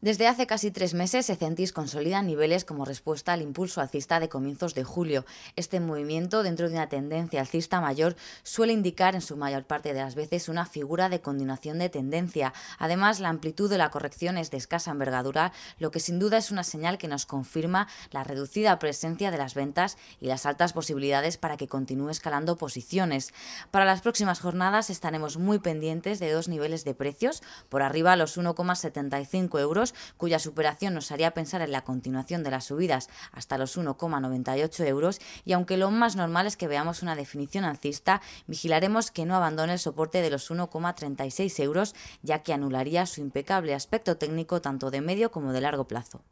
Desde hace casi tres meses, Ecentis consolida niveles como respuesta al impulso alcista de comienzos de julio. Este movimiento, dentro de una tendencia alcista mayor, suele indicar en su mayor parte de las veces una figura de continuación de tendencia. Además, la amplitud de la corrección es de escasa envergadura, lo que sin duda es una señal que nos confirma la reducida presencia de las ventas y las altas posibilidades para que continúe escalando posiciones. Para las próximas jornadas estaremos muy pendientes de dos niveles de precios, por arriba los 1,75 euros cuya superación nos haría pensar en la continuación de las subidas hasta los 1,98 euros y aunque lo más normal es que veamos una definición alcista, vigilaremos que no abandone el soporte de los 1,36 euros, ya que anularía su impecable aspecto técnico tanto de medio como de largo plazo.